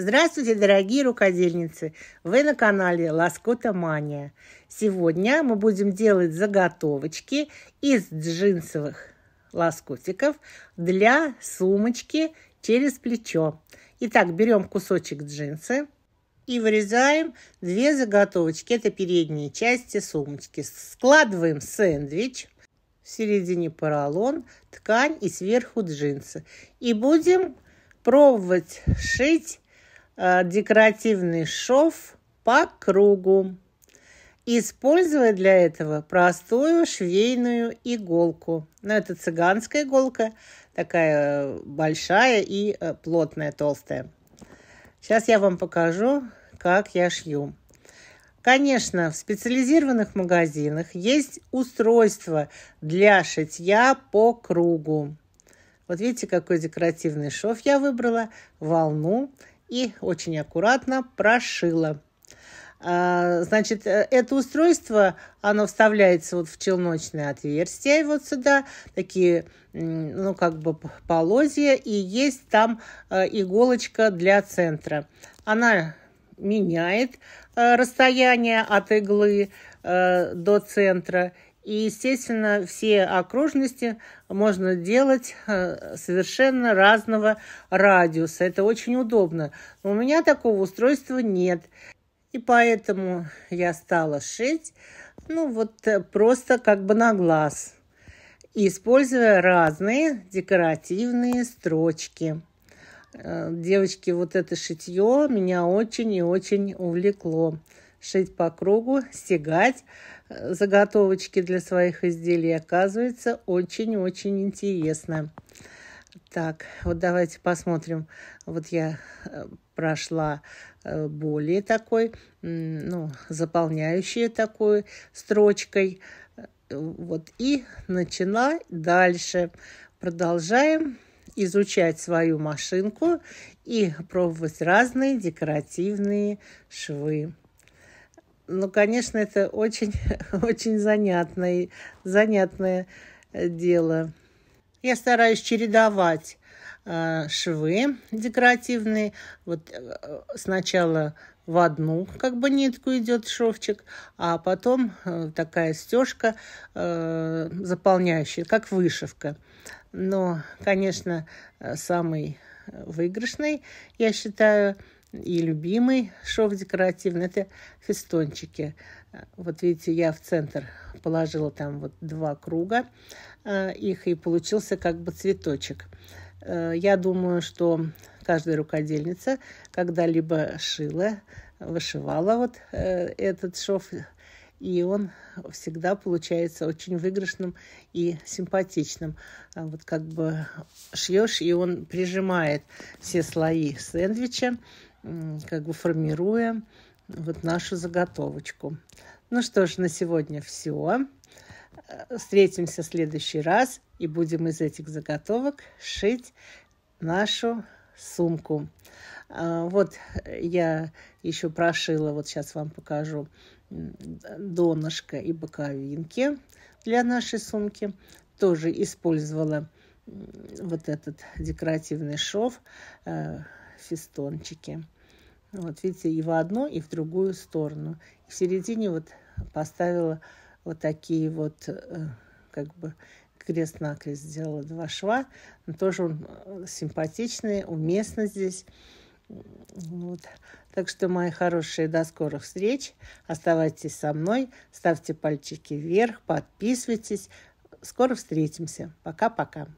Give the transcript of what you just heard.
Здравствуйте, дорогие рукодельницы! Вы на канале Лоскота Мания. Сегодня мы будем делать заготовочки из джинсовых лоскутиков для сумочки через плечо. Итак, берем кусочек джинсы и вырезаем две заготовочки. Это передние части сумочки. Складываем сэндвич – в середине поролон, ткань и сверху джинсы. И будем пробовать шить Э, декоративный шов по кругу. Используя для этого простую швейную иголку. Но это цыганская иголка, такая э, большая и э, плотная, толстая. Сейчас я вам покажу, как я шью. Конечно, в специализированных магазинах есть устройство для шитья по кругу. Вот видите, какой декоративный шов я выбрала, волну и очень аккуратно прошила. А, значит, э, это устройство, оно вставляется вот в челночное отверстие вот сюда, такие, ну, как бы полозья, и есть там э, иголочка для центра. Она меняет э, расстояние от иглы до центра – и, естественно, все окружности можно делать э, совершенно разного радиуса. Это очень удобно. Но у меня такого устройства нет. И поэтому я стала шить, ну вот э, просто как бы на глаз, используя разные декоративные строчки. Э, девочки, вот это шитье меня очень и очень увлекло шить по кругу, стегать э, заготовочки для своих изделий. Оказывается, очень-очень интересно. Так, вот давайте посмотрим. Вот я э, прошла э, более такой, ну, заполняющей такой строчкой. Вот и начала дальше. Продолжаем изучать свою машинку и пробовать разные декоративные швы ну, конечно, это очень, очень занятное, занятное э, дело. Я стараюсь чередовать э, швы декоративные. Вот э, сначала в одну как бы нитку идет шовчик, а потом такая стежка заполняющая, как вышивка. Но, конечно, самый выигрышный, я считаю, и любимый шов декоративный – это фестончики. Вот видите, я в центр положила там вот два круга э, их, и получился как бы цветочек. Э, я думаю, что каждая рукодельница когда-либо шила, вышивала вот э, этот шов, и он всегда получается очень выигрышным и симпатичным. А вот как бы шьешь, и он прижимает все слои сэндвича, как бы формируя вот нашу заготовочку. Ну что ж, на сегодня все. Э, встретимся в следующий раз и будем из этих заготовок шить нашу сумку. А, вот я еще прошила, вот сейчас вам покажу донышко и боковинки для нашей сумки. Тоже использовала вот этот декоративный шов. Э, фистончики. Вот видите, и в одну, и в другую сторону. И в середине вот поставила вот такие вот, э, как бы крест-накрест сделала два шва. Но тоже он э, симпатичный, уместно здесь. Вот. Так что, мои хорошие, до скорых встреч. Оставайтесь со мной, ставьте пальчики вверх, подписывайтесь. Скоро встретимся. Пока-пока.